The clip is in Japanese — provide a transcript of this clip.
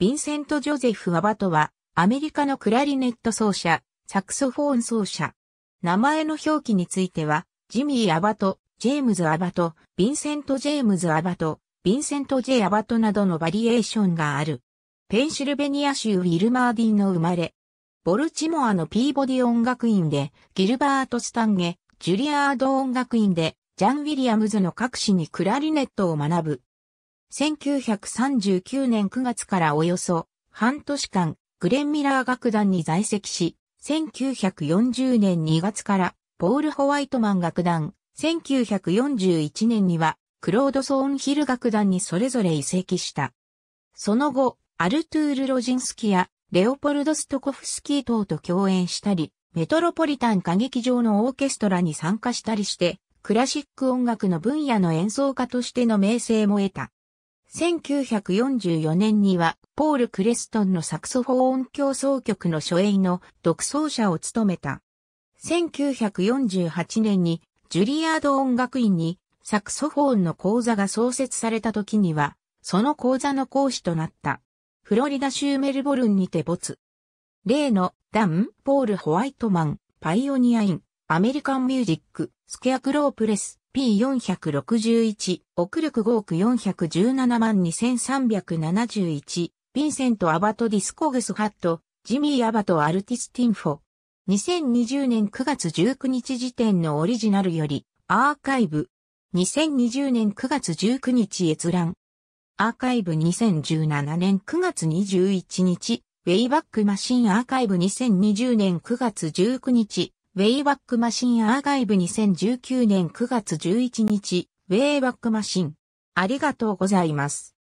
ヴィンセント・ジョゼフ・アバトは、アメリカのクラリネット奏者、サクソフォーン奏者。名前の表記については、ジミー・アバト、ジェームズ・アバト、ヴィンセント・ジェームズ・アバト、ヴィンセント・ジェ・アバトなどのバリエーションがある。ペンシルベニア州ウィルマーディンの生まれ。ボルチモアのピーボディ音楽院で、ギルバート・スタンゲ、ジュリアード音楽院で、ジャン・ウィリアムズの各市にクラリネットを学ぶ。1939年9月からおよそ半年間、グレン・ミラー楽団に在籍し、1940年2月からポール・ホワイトマン楽団、1941年にはクロード・ソーンヒル楽団にそれぞれ移籍した。その後、アルトゥール・ロジンスキやレオポルド・ストコフスキー等と共演したり、メトロポリタン歌劇場のオーケストラに参加したりして、クラシック音楽の分野の演奏家としての名声も得た。1944年には、ポール・クレストンのサクソフォーン競奏曲の初演の独奏者を務めた。1948年に、ジュリアード音楽院に、サクソフォーンの講座が創設された時には、その講座の講師となった。フロリダ州メルボルンにて没。例の、ダン・ポール・ホワイトマン、パイオニアイン、アメリカンミュージック、スケアクロープレス、P461、億力5億417万2371、ヴィンセント・アバト・ディスコグス・ハット、ジミー・アバト・アルティス・ティンフォ。2020年9月19日時点のオリジナルより、アーカイブ。2020年9月19日閲覧。アーカイブ2017年9月21日、ウェイバックマシンアーカイブ2020年9月19日、ウェイバックマシンアーガイブ2019年9月11日、ウェイバックマシン。ありがとうございます。